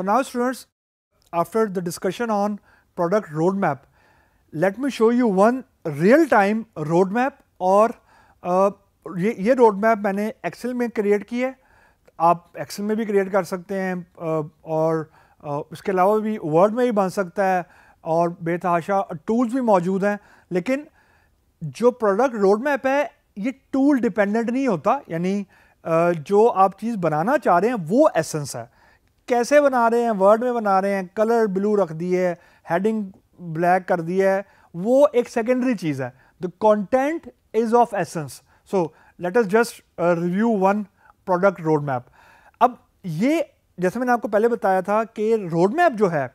So now students, after the discussion on product roadmap, let me show you one real time roadmap और uh, ये ये roadmap मैंने Excel में create की है आप Excel में भी create कर सकते हैं uh, और uh, इसके अलावा भी Word में भी बन सकता है और बेतहाशा tools भी मौजूद हैं लेकिन जो प्रोडक्ट रोड मैप है ये टूल डिपेंडेंट नहीं होता यानी जो आप चीज़ बनाना चाह रहे हैं वो एसेंस है कैसे बना रहे हैं वर्ड में बना रहे हैं कलर ब्लू रख दी है हेडिंग ब्लैक कर दी है वो एक सेकेंडरी चीज़ है the content is of essence so let us just review one product road map अब ये जैसे मैंने आपको पहले बताया था कि रोड मैप जो है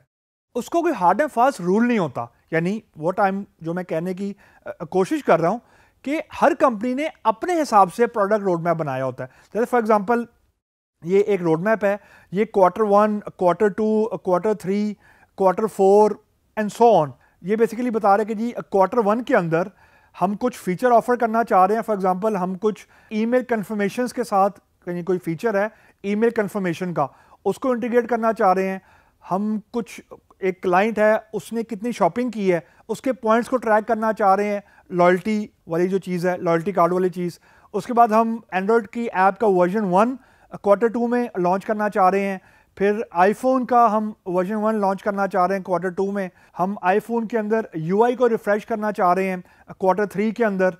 उसको कोई हार्ड एंड फास्ट रूल नहीं होता यानी वो टाइम जो मैं कहने की कोशिश कर रहा हूँ कि हर कंपनी ने अपने हिसाब से प्रोडक्ट रोड मैप बनाया होता है जैसे फॉर एग्जांपल ये एक रोड मैप है ये quarter one quarter two quarter three quarter four and so on ये बेसिकली बता रहे हैं कि जी क्वार्टर वन के अंदर हम कुछ फीचर ऑफर करना चाह रहे हैं फॉर एग्जांपल हम कुछ ईमेल कन्फर्मेशंस के साथ कहीं कोई फीचर है ईमेल कन्फर्मेशन का उसको इंटीग्रेट करना चाह रहे हैं हम कुछ एक क्लाइंट है उसने कितनी शॉपिंग की है उसके पॉइंट्स को ट्रैक करना चाह रहे हैं लॉयल्टी वाली जो चीज़ है लॉयल्टी कार्ड वाली चीज़ उसके बाद हम एंड्रॉयड की ऐप का वर्जन वन क्वार्टर टू में लॉन्च करना चाह रहे हैं फिर आईफोन का हम वर्जन वन लॉन्च करना चाह रहे हैं क्वार्टर टू में हम आईफोन के अंदर यूआई को रिफ़्रेश करना चाह रहे हैं क्वार्टर थ्री के अंदर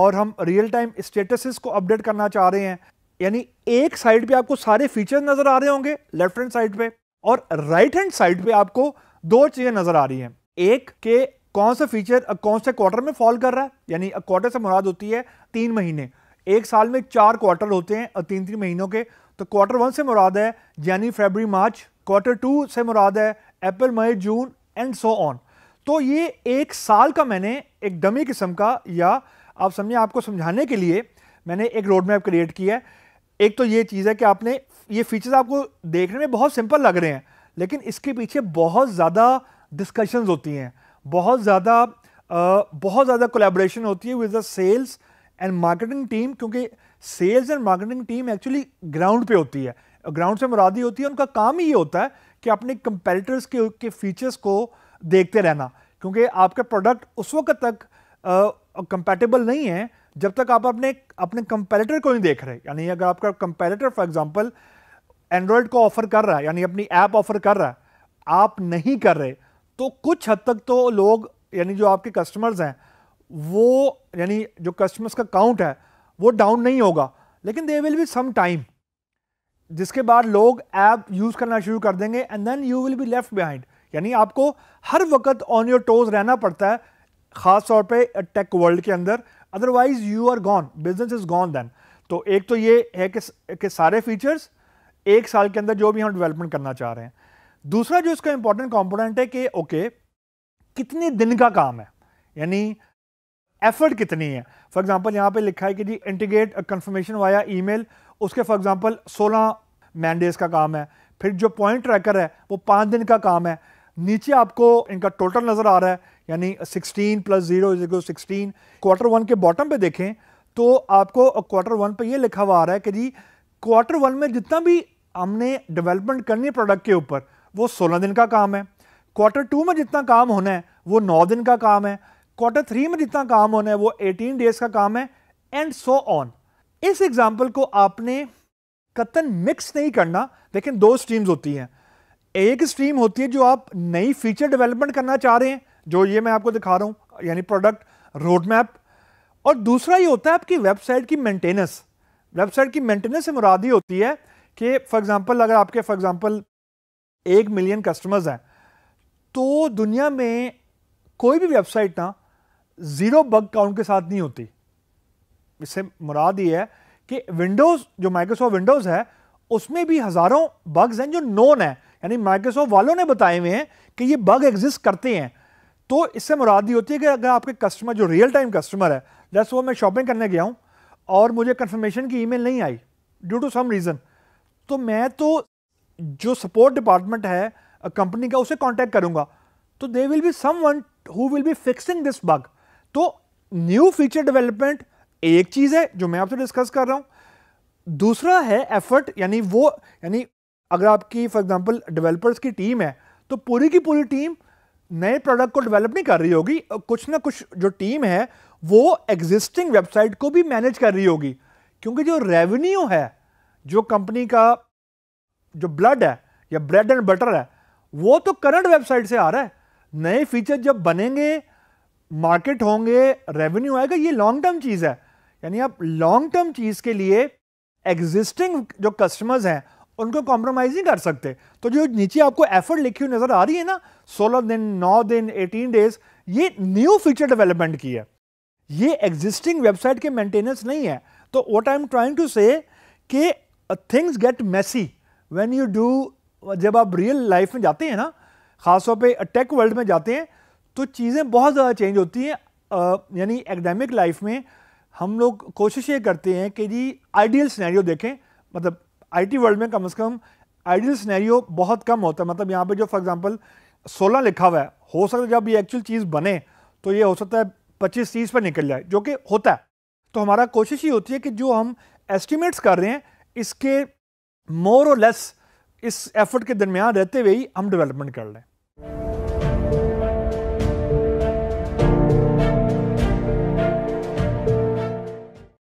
और हम रियल टाइम स्टेटसिस को अपडेट करना चाह रहे हैं यानी एक साइड पे आपको सारे फीचर नज़र आ रहे होंगे लेफ्ट हैंड साइड पे और राइट हैंड साइड पे आपको दो चीज़ें नज़र आ रही हैं एक के कौन सा फीचर कौन से क्वार्टर में फॉल कर रहा है यानी क्वार्टर से मुराद होती है तीन महीने एक साल में चार क्वार्टर होते हैं तीन तीन महीनों के तो क्वार्टर वन से मुराद है जनवरी फरवरी मार्च क्वार्टर टू से मुराद है अप्रैल मई जून एंड सो ऑन तो ये एक साल का मैंने एक डमी किस्म का या आप समझिए आपको समझाने के लिए मैंने एक रोड मैप क्रिएट किया है एक तो ये चीज़ है कि आपने ये फीचर्स आपको देखने में बहुत सिंपल लग रहे हैं लेकिन इसके पीछे बहुत ज़्यादा डिस्कशंस होती हैं बहुत ज़्यादा बहुत ज़्यादा कोलेब्रेशन होती है with the sales and marketing team क्योंकि sales and marketing team actually ground पे होती है ग्राउंड से मुरादी होती है उनका काम ही ये होता है कि अपने कंपेटिटर्स के के फीचर्स को देखते रहना क्योंकि आपका प्रोडक्ट उस वक्त तक कंपेटेबल नहीं है जब तक आप अपने अपने कंपेरेटर को नहीं देख रहे यानी अगर आपका कंपेरेटर फॉर एग्जांपल एंड्रॉयड को ऑफर कर रहा है यानी अपनी ऐप ऑफर कर रहा है आप नहीं कर रहे तो कुछ हद तक तो लोग यानी जो आपके कस्टमर्स हैं वो यानी जो कस्टमर्स का काउंट है वो डाउन नहीं होगा लेकिन they will be some time जिसके बाद लोग ऐप यूज़ करना शुरू कर देंगे and then you will be left behind यानी आपको हर वक्त ऑन योर टोज रहना पड़ता है ख़ास तौर पे टेक वर्ल्ड के अंदर otherwise you are gone business is gone then तो एक तो ये है कि, कि सारे फीचर्स एक साल के अंदर जो भी हम डेवलपमेंट करना चाह रहे हैं दूसरा जो इसका इंपॉर्टेंट कॉम्पोनेंट है कि ओके okay, कितने दिन का काम है यानी एफर्ट कितनी है फॉर एग्जांपल यहाँ पे लिखा है कि जी इंटीग्रेट कंफर्मेशन वाया ईमेल उसके फॉर एग्जांपल 16 मैंडेज का काम है फिर जो पॉइंट ट्रैकर है वो पाँच दिन का काम है नीचे आपको इनका टोटल नज़र आ रहा है यानी 16 plus zero sixteen quarter one के बॉटम पे देखें तो आपको क्वार्टर वन पे ये लिखा हुआ आ रहा है कि जी क्वार्टर वन में जितना भी हमने डेवलपमेंट करनी है प्रोडक्ट के ऊपर वो सोलह दिन का काम है क्वार्टर टू में जितना काम होना है वो नौ दिन का काम है क्वार्टर थ्री में जितना काम होना है वो एटीन डेज का काम है एंड सो ऑन इस एग्जाम्पल को आपने कतन मिक्स नहीं करना लेकिन दो स्ट्रीम्स होती हैं एक स्ट्रीम होती है जो आप नई फीचर डेवलपमेंट करना चाह रहे हैं जो ये मैं आपको दिखा रहा हूँ यानी प्रोडक्ट रोड मैप और दूसरा ये होता है आपकी वेबसाइट की मेंटेनेंस वेबसाइट की मेंटेनेंस से मुराद होती है कि फॉर एग्जांपल अगर आपके फॉर एग्जांपल एक मिलियन कस्टमर्स हैं तो दुनिया में कोई भी वेबसाइट ना ज़ीरो बग काउंट के साथ नहीं होती इससे मुराद ये है कि विंडोज़ जो माइक्रोसॉफ्ट विंडोज़ है उसमें भी हज़ारों बग्स हैं जो नोन है यानी माइक्रोसॉफ्ट वालों ने बताए हुए हैं कि ये बग एग्जिस्ट करते हैं तो इससे मुराद ये होती है कि अगर आपके कस्टमर जो रियल टाइम कस्टमर है जैसे वो मैं शॉपिंग करने गया हूँ और मुझे कन्फर्मेशन की ईमेल नहीं आई ड्यू टू सम रीज़न तो मैं तो जो सपोर्ट डिपार्टमेंट है कंपनी का उसे कॉन्टैक्ट करूँगा तो they will be someone who will be fixing this bug तो न्यू फीचर डेवलपमेंट एक चीज़ है जो मैं आपसे डिस्कस कर रहा हूं दूसरा है एफर्ट यानी वो यानी अगर आपकी फॉर एग्जांपल डेवलपर्स की टीम है तो पूरी की पूरी टीम नए प्रोडक्ट को डेवलप नहीं कर रही होगी कुछ ना कुछ जो टीम है वो एग्जिस्टिंग वेबसाइट को भी मैनेज कर रही होगी क्योंकि जो रेवेन्यू है जो कंपनी का जो ब्लड है या ब्रेड एंड बटर है वो तो करंट वेबसाइट से आ रहा है नए फीचर जब बनेंगे मार्केट होंगे रेवेन्यू आएगा ये लॉन्ग टर्म चीज़ है यानी आप लॉन्ग टर्म चीज़ के लिए एग्जिस्टिंग जो कस्टमर्स हैं उनको कॉम्प्रोमाइज नहीं कर सकते तो जो नीचे आपको एफर्ट लिखी हुई नज़र आ रही है ना सोलह दिन नौ दिन एटीन डेज ये न्यू फीचर डेवलपमेंट की है ये एग्जिस्टिंग वेबसाइट के मेंटेनेंस नहीं है तो what I am trying to say कि things get messy when you do जब आप रियल लाइफ में जाते हैं ना खासतौर पे टेक वर्ल्ड में जाते हैं तो चीज़ें बहुत ज़्यादा चेंज होती हैं यानी एकेडमिक लाइफ में हम लोग कोशिश ये करते हैं कि जी आइडियल सिनेरियो देखें मतलब आईटी वर्ल्ड में कम से कम आइडियल सिनेरियो बहुत कम होता है मतलब यहाँ पे जो फॉर एग्जांपल 16 लिखा हुआ है हो सकता है जब ये एक्चुअल चीज़ बने तो ये हो सकता है पच्चीस तीस पर निकल जाए जो कि होता है तो हमारा कोशिश ये होती है कि जो हम एस्टिमेट्स कर रहे हैं इसके मोर और लेस इस एफर्ट के दरमियान रहते हुए ही हम डेवलपमेंट कर लें